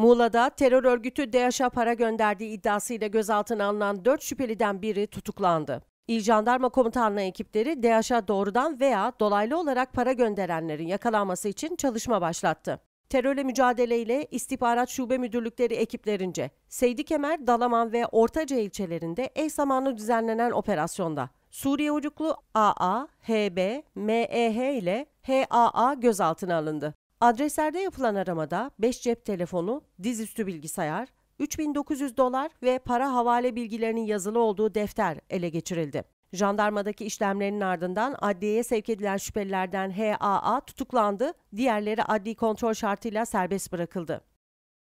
Muğla'da terör örgütü DAEŞ'a para gönderdiği iddiasıyla gözaltına alınan 4 şüpheliden biri tutuklandı. İl Jandarma Komutanlığı ekipleri DAEŞ'a doğrudan veya dolaylı olarak para gönderenlerin yakalanması için çalışma başlattı. Terörle mücadele ile istihbarat şube müdürlükleri ekiplerince Seydikemer, Dalaman ve Ortaca ilçelerinde eş zamanlı düzenlenen operasyonda Suriye uyruklu AA, HB, MEH ile HAA gözaltına alındı. Adreslerde yapılan aramada 5 cep telefonu, dizüstü bilgisayar, 3900 dolar ve para havale bilgilerinin yazılı olduğu defter ele geçirildi. Jandarmadaki işlemlerin ardından adliyeye sevk edilen şüphelilerden HAA tutuklandı, diğerleri adli kontrol şartıyla serbest bırakıldı.